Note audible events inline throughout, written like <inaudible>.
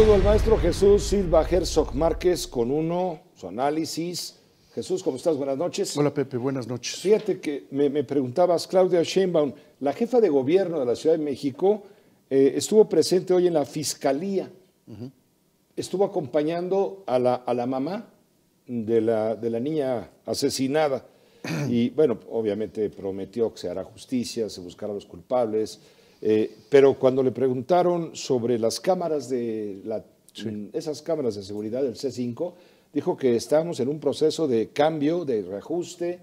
saludo al maestro Jesús Silva Herzog Márquez con uno, su análisis. Jesús, ¿cómo estás? Buenas noches. Hola Pepe, buenas noches. Fíjate que me, preguntabas, Claudia Sheinbaum, la jefa de gobierno de la Ciudad de México, eh, estuvo presente hoy en la fiscalía. Estuvo acompañando a la, a la mamá de la, de la niña asesinada. <clears throat> Y bueno, obviamente prometió que se hará justicia, se buscará a los culpables, eh, pero cuando le preguntaron sobre las cámaras de esas cámaras de seguridad del C5, dijo que estamos en un proceso de cambio, de reajuste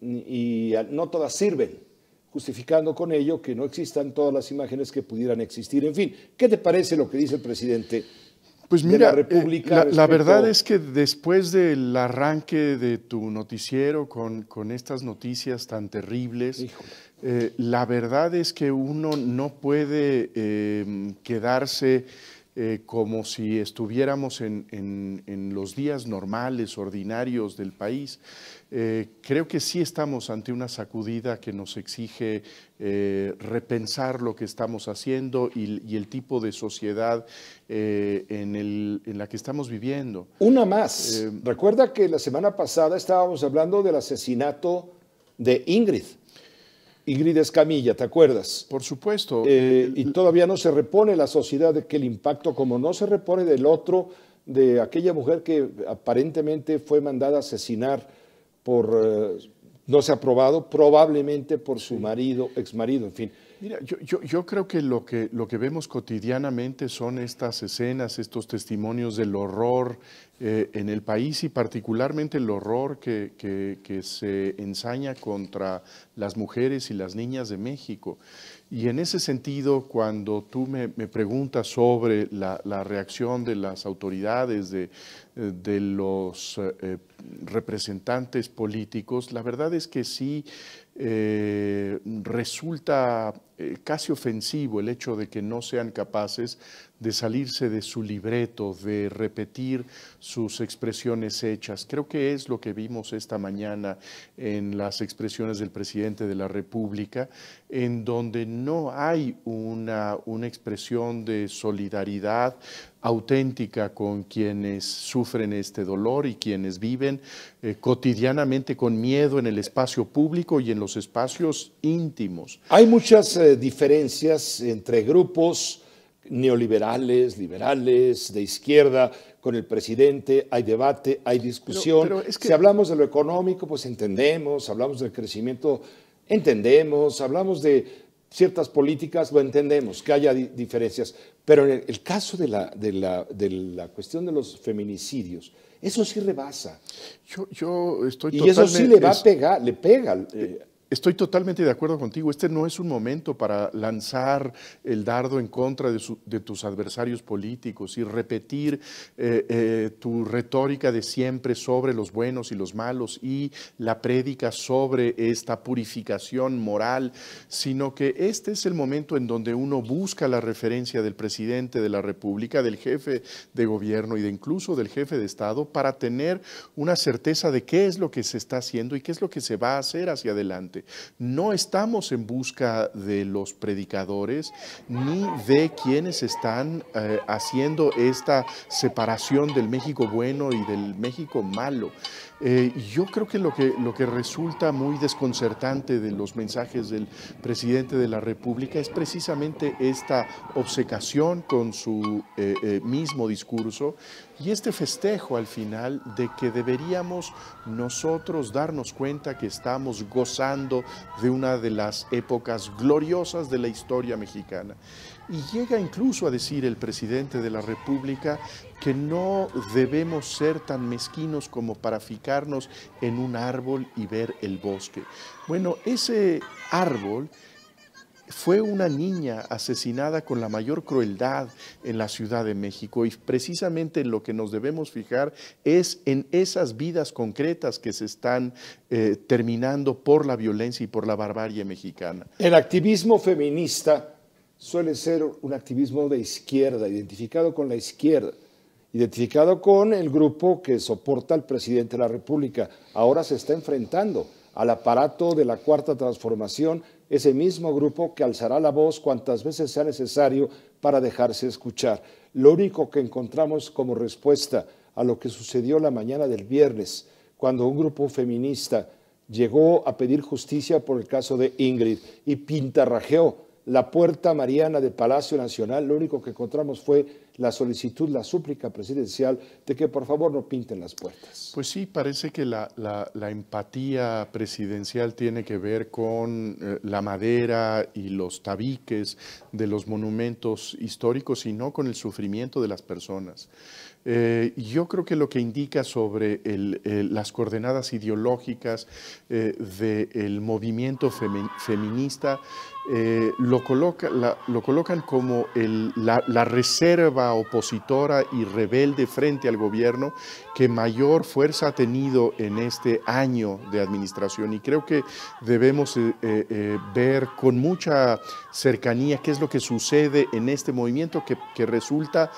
y no todas sirven, justificando con ello que no existan todas las imágenes que pudieran existir. En fin, ¿qué te parece lo que dice el presidente? Pues mira, la eh, verdad es que después del arranque de tu noticiero con, estas noticias tan terribles, eh, la verdad es que uno no puede eh, quedarse eh, como si estuviéramos en, los días normales, ordinarios del país. Eh, creo que sí estamos ante una sacudida que nos exige eh, repensar lo que estamos haciendo y, el tipo de sociedad en, la que estamos viviendo. Una más. Recuerda que la semana pasada estábamos hablando del asesinato de Ingrid Ingrid Escamilla, ¿te acuerdas? Por supuesto. Eh, y todavía no se repone la sociedad de que el impacto, como no se repone del otro, de aquella mujer que aparentemente fue mandada a asesinar por, eh, no se ha probado, probablemente por su marido, ex marido, en fin. Mira, yo, creo que lo, que lo que vemos cotidianamente son estas escenas, estos testimonios del horror eh, en el país y particularmente el horror que, se ensaña contra las mujeres y las niñas de México. Y en ese sentido, cuando tú me, preguntas sobre la, reacción de las autoridades, de, los eh, representantes políticos, la verdad es que sí eh, resulta eh, casi ofensivo el hecho de que no sean capaces de salirse de su libreto, de repetir sus expresiones hechas. Creo que es lo que vimos esta mañana en las expresiones del presidente de la República, en donde no hay una, una expresión de solidaridad auténtica con quienes sufren este dolor y quienes viven eh, cotidianamente con miedo en el espacio público y en los espacios íntimos. Hay muchas eh, diferencias entre grupos neoliberales, liberales, de izquierda, con el presidente, hay debate, hay discusión. Si hablamos de lo económico, pues entendemos, hablamos del crecimiento, entendemos, hablamos de ciertas políticas, lo entendemos, que haya diferencias. Pero en el, caso de la, de, la, de cuestión de los feminicidios, eso sí rebasa. Yo, yo estoy Y eso sí le va a pegar, le pega. Eh, Estoy totalmente de acuerdo contigo. Este no es un momento para lanzar el dardo en contra de, tus adversarios políticos y repetir eh, eh, tu retórica de siempre sobre los buenos y los malos y la prédica sobre esta purificación moral, sino que este es el momento en donde uno busca la referencia del presidente de la República, del jefe de gobierno y de incluso del jefe de Estado para tener una certeza de qué es lo que se está haciendo y qué es lo que se va a hacer hacia adelante. No estamos en busca de los predicadores ni de quienes están eh, haciendo esta separación del México bueno y del México malo. Eh, yo creo que lo, que lo que resulta muy desconcertante de los mensajes del presidente de la República es precisamente esta obsecación con su eh, mismo discurso y este festejo al final de que deberíamos nosotros darnos cuenta que estamos gozando de una de las épocas gloriosas de la historia mexicana. Y llega incluso a decir el presidente de la República que no debemos ser tan mezquinos como para fijarnos en un árbol y ver el bosque. Bueno, ese árbol fue una niña asesinada con la mayor crueldad en la Ciudad de México y precisamente lo que nos debemos fijar es en esas vidas concretas que se están eh, terminando por la violencia y por la barbarie mexicana. El activismo feminista suele ser un activismo de izquierda, identificado con la izquierda, identificado con el grupo que soporta al presidente de la República. Ahora se está enfrentando al aparato de la Cuarta Transformación, ese mismo grupo que alzará la voz cuantas veces sea necesario para dejarse escuchar. Lo único que encontramos como respuesta a lo que sucedió la mañana del viernes, cuando un grupo feminista llegó a pedir justicia por el caso de Ingrid y pintarrajeó la puerta mariana de Palacio Nacional, lo único que encontramos fue la solicitud, la súplica presidencial de que por favor no pinten las puertas. Pues sí, parece que la, empatía presidencial tiene que ver con eh, la madera y los tabiques de los monumentos históricos y no con el sufrimiento de las personas. Eh, yo creo que lo que indica sobre las coordenadas ideológicas eh, del movimiento feminista eh, lo, coloca, colocan como la, reserva opositora y rebelde frente al gobierno que mayor fuerza ha tenido en este año de administración. Y creo que debemos eh, eh, ver con mucha cercanía qué es lo que sucede en este movimiento que resulta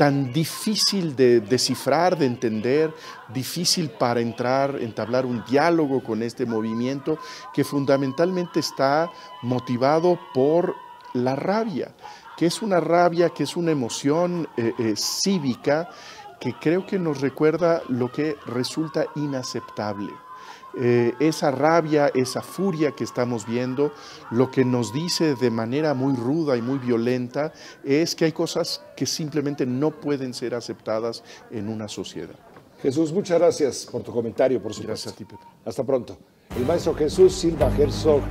tan difícil de descifrar, de entender, difícil para entrar, entablar un diálogo con este movimiento que fundamentalmente está motivado por la rabia, que es una rabia, que es una emoción eh, eh, cívica que creo que nos recuerda lo que resulta inaceptable. Eh, esa rabia, esa furia que estamos viendo, lo que nos dice de manera muy ruda y muy violenta es que hay cosas que simplemente no pueden ser aceptadas en una sociedad. Jesús, muchas gracias por tu comentario, por supuesto. Gracias a ti, Pepe. Hasta pronto. El maestro Jesús Silva Herzog